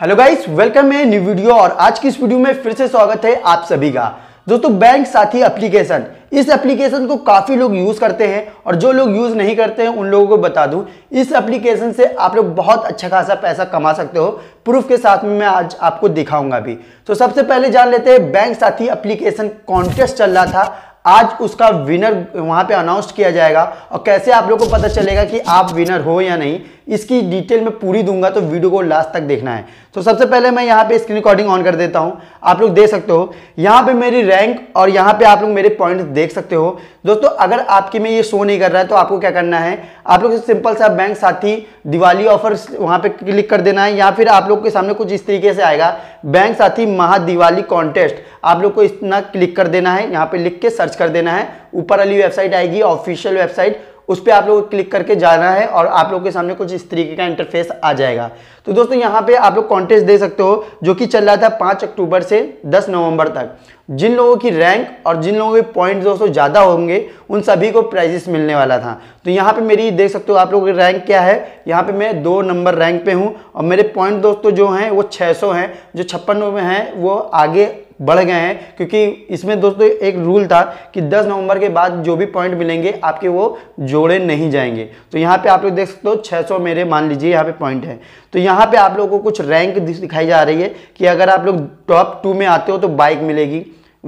hello guys welcome है new video और आज की इस वीडियो में फिर से स्वागत है आप सभी का दोस्तों बैंक साथी एप्लीकेशन इस एप्लीकेशन को काफ़ी लोग यूज़ करते हैं और जो लोग यूज़ नहीं करते हैं उन लोगों को बता दूं इस एप्लीकेशन से आप लोग बहुत अच्छा खासा पैसा कमा सकते हो प्रूफ के साथ में मैं आज आपको दिखाऊंगा भी तो सबसे पहले जान लेते हैं बैंक साथी अप्लीकेशन कॉन्टेस्ट चल रहा था आज उसका विनर वहां पे अनाउंस किया जाएगा और कैसे आप लोग को पता चलेगा कि आप विनर हो या नहीं इसकी डिटेल मैं पूरी दूंगा तो वीडियो को लास्ट तक देखना है तो सबसे पहले मैं यहाँ पे स्क्रीन रिकॉर्डिंग ऑन कर देता हूँ आप लोग देख सकते हो यहाँ पे मेरी रैंक और यहाँ पे आप लोग मेरे पॉइंट देख सकते हो दोस्तों अगर आपके में ये शो नहीं कर रहा है तो आपको क्या करना है आप लोग सिंपल सा बैंक साथी दिवाली ऑफर वहाँ पे क्लिक कर देना है या फिर आप लोग के सामने कुछ इस तरीके से आएगा बैंक साथी महादिवाली कॉन्टेस्ट आप लोग को इतना क्लिक कर देना है यहाँ पे लिख के सर्च कर देना है ऊपर वाली वेबसाइट आएगी ऑफिशियल वेबसाइट उस पर आप लोग क्लिक करके जाना है और आप लोग के सामने कुछ इस तरीके का इंटरफेस आ जाएगा तो दोस्तों यहाँ पे आप लोग कॉन्टेस्ट दे सकते हो जो कि चल रहा था पाँच अक्टूबर से दस नवंबर तक जिन लोगों की रैंक और जिन लोगों के पॉइंट दोस्तों ज़्यादा होंगे उन सभी को प्राइजेस मिलने वाला था तो यहाँ पे मेरी देख सकते हो आप लोगों की रैंक क्या है यहाँ पे मैं दो नंबर रैंक पे हूँ और मेरे पॉइंट दोस्तों जो हैं वो 600 हैं जो छप्पन में हैं वो आगे बढ़ गए हैं क्योंकि इसमें दोस्तों एक रूल था कि 10 नवंबर के बाद जो भी पॉइंट मिलेंगे आपके वो जोड़े नहीं जाएंगे तो यहाँ पे आप लोग देख सकते हो 600 मेरे मान लीजिए यहाँ पे पॉइंट है तो यहाँ पे आप लोगों को कुछ रैंक दिखाई जा रही है कि अगर आप लोग टॉप टू में आते हो तो बाइक मिलेगी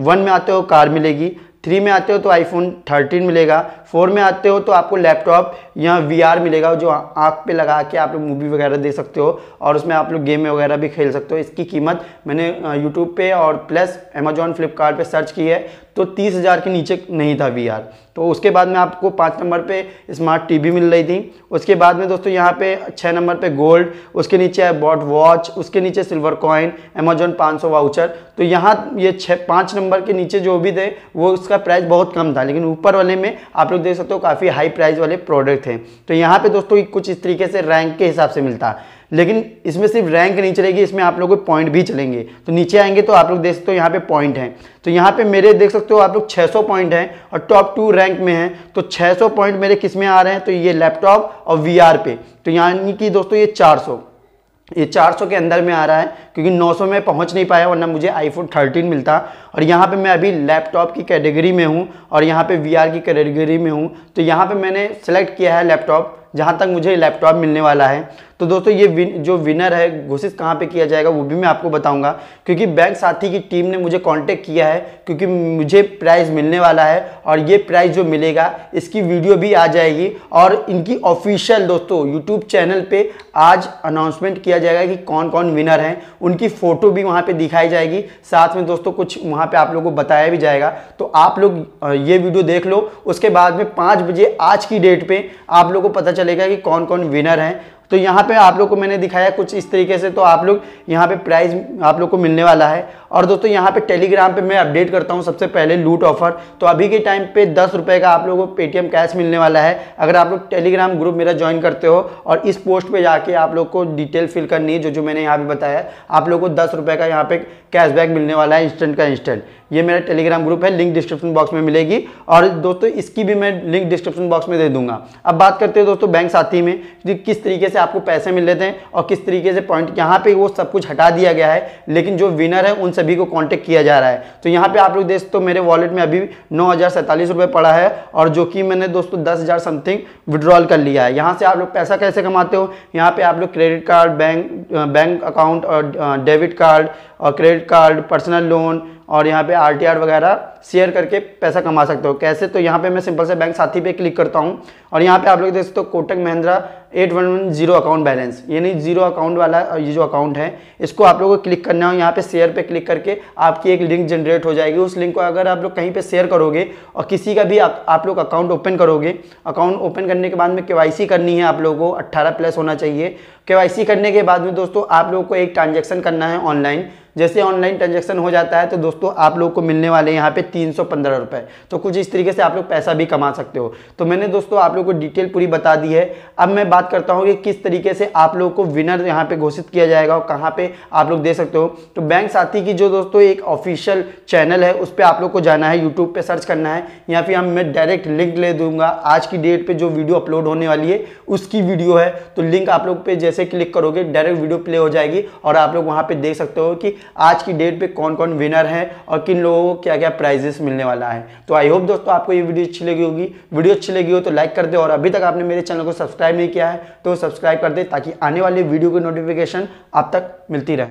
वन में आते हो कार मिलेगी थ्री में आते हो तो आईफोन थर्टीन मिलेगा फोर में आते हो तो आपको लैपटॉप या वी मिलेगा जो आँख पे लगा के आप लोग मूवी वगैरह दे सकते हो और उसमें आप लोग गेम वगैरह भी खेल सकते हो इसकी कीमत मैंने यूट्यूब पे और प्लस अमेजोन फ्लिपकार्ट पे सर्च की है तो तीस हज़ार के नीचे नहीं था वी तो उसके बाद में आपको पाँच नंबर पर स्मार्ट टी मिल रही थी उसके बाद में दोस्तों यहाँ पर छः नंबर पर गोल्ड उसके नीचे है बॉट वॉच उसके नीचे सिल्वर कॉइन अमेजोन पाँच वाउचर तो यहाँ ये छः पाँच नंबर के नीचे जो भी थे वो उसका प्राइस बहुत कम था लेकिन ऊपर वाले में आप लोग देख सकते हो काफ़ी हाई प्राइस वाले प्रोडक्ट हैं तो यहाँ पे दोस्तों कुछ इस तरीके से रैंक के हिसाब से मिलता है लेकिन इसमें सिर्फ रैंक नहीं चलेगी इसमें आप लोगों को पॉइंट भी चलेंगे तो नीचे आएंगे तो आप लोग देख सकते हो यहाँ पे पॉइंट हैं तो यहाँ पे मेरे देख सकते हो आप लोग 600 पॉइंट हैं और टॉप टू रैंक में हैं तो 600 पॉइंट मेरे किस में आ रहे हैं तो ये लैपटॉप और वीआर पे तो यानी कि दोस्तों ये 400 ये 400 के अंदर में आ रहा है क्योंकि 900 में पहुंच नहीं पाया वरना मुझे आईफोन 13 मिलता और यहाँ पे मैं अभी लैपटॉप की कैटेगरी में हूँ और यहाँ पे वीआर की कैटेगरी में हूँ तो यहाँ पे मैंने सेलेक्ट किया है लैपटॉप जहाँ तक मुझे लैपटॉप मिलने वाला है तो दोस्तों ये विन, जो विनर है घोषित कहाँ पे किया जाएगा वो भी मैं आपको बताऊंगा क्योंकि बैंक साथी की टीम ने मुझे कांटेक्ट किया है क्योंकि मुझे प्राइज़ मिलने वाला है और ये प्राइज़ जो मिलेगा इसकी वीडियो भी आ जाएगी और इनकी ऑफिशियल दोस्तों यूट्यूब चैनल पर आज अनाउंसमेंट किया जाएगा कि कौन कौन विनर हैं उनकी फ़ोटो भी वहाँ पर दिखाई जाएगी साथ में दोस्तों कुछ वहाँ पर आप लोग को बताया भी जाएगा तो आप लोग ये वीडियो देख लो उसके बाद में पाँच बजे आज की डेट पे आप लोगों को पता चलेगा कि कौन कौन विनर हैं तो यहाँ पे आप लोग को मैंने दिखाया कुछ इस तरीके से तो आप लोग यहाँ पे प्राइस आप लोग को मिलने वाला है और दोस्तों यहाँ पे टेलीग्राम पे मैं अपडेट करता हूँ सबसे पहले लूट ऑफर तो अभी के टाइम पे दस रुपये का आप लोगों को पेटीएम कैश मिलने वाला है अगर आप लोग टेलीग्राम ग्रुप मेरा ज्वाइन करते हो और इस पोस्ट पर जाके आप लोग को डिटेल फिल करनी है जो जो मैंने यहाँ पर बताया आप लोग को दस रुपये का यहाँ पे कैशबैक मिलने वाला है इंस्टेंट का इंस्टेंट ये मेरा टेलीग्राम ग्रुप है लिंक डिस्क्रिप्शन बॉक्स में मिलेगी और दोस्तों इसकी भी मैं लिंक डिस्क्रिप्शन बॉक्स में दे दूंगा अब बात करते हैं दोस्तों बैंक साथी में किस तरीके से से आपको पैसे मिल लेते हैं और किस तरीके से पॉइंट यहाँ पे वो सब कुछ हटा दिया गया है लेकिन जो विनर है उन सभी को कांटेक्ट किया जा रहा है तो यहाँ पे आप लोग देख तो मेरे वॉलेट में अभी नौ रुपए पड़ा है और जो कि मैंने दोस्तों दस हज़ार समथिंग विड्रॉल कर लिया है यहाँ से आप लोग पैसा कैसे कमाते हो यहाँ पर आप लोग credit card bank bank account और डेबिट कार्ड और क्रेडिट कार्ड पर्सनल लोन और यहाँ पे आर वगैरह शेयर करके पैसा कमा सकते हो कैसे तो यहाँ पे मैं सिंपल से बैंक साथी पे क्लिक करता हूँ और यहाँ पे आप लोग देख सकते हो Kotak Mahindra eight one one zero account balance यानी जीरो अकाउंट वाला ये जो अकाउंट है इसको आप लोगों को क्लिक करना हो यहाँ पे शेयर पे क्लिक करके आपकी एक लिंक जनरेट हो जाएगी उस लिंक को अगर आप लोग कहीं पर शेयर करोगे और किसी का भी आप, आप लोग अकाउंट ओपन करोगे अकाउंट ओपन करने के बाद में के करनी है आप लोगों को अट्ठारह प्लस होना चाहिए के करने के बाद में दोस्तों आप लोगों को एक ट्रांजेक्शन करना है ऑनलाइन जैसे ऑनलाइन ट्रांजेक्शन हो जाता है तो दोस्तों आप लोग को मिलने वाले यहाँ पे तीन सौ पंद्रह तो कुछ इस तरीके से आप लोग पैसा भी कमा सकते हो तो मैंने दोस्तों आप लोग को डिटेल पूरी बता दी है अब मैं बात करता हूँ कि किस तरीके से आप लोग को विनर यहाँ पे घोषित किया जाएगा और कहाँ पे आप लोग दे सकते हो तो बैंक साथी की जो दोस्तों एक ऑफिशियल चैनल है उस पर आप लोग को जाना है यूट्यूब पर सर्च करना है या फिर मैं डायरेक्ट लिंक ले दूंगा आज की डेट पर जो वीडियो अपलोड होने वाली है उसकी वीडियो है तो लिंक आप लोग पे जैसे जैसे क्लिक करोगे डायरेक्ट वीडियो प्ले हो जाएगी और आप लोग वहाँ पे देख सकते हो कि आज की डेट पे कौन कौन विनर है और किन लोगों को क्या क्या प्राइजेस मिलने वाला है तो आई होप दोस्तों आपको ये वीडियो अच्छी लगी होगी वीडियो अच्छी लगी हो तो लाइक कर दे और अभी तक आपने मेरे चैनल को सब्सक्राइब नहीं किया है तो सब्सक्राइब कर दे ताकि आने वाले वीडियो की नोटिफिकेशन आप तक मिलती रहे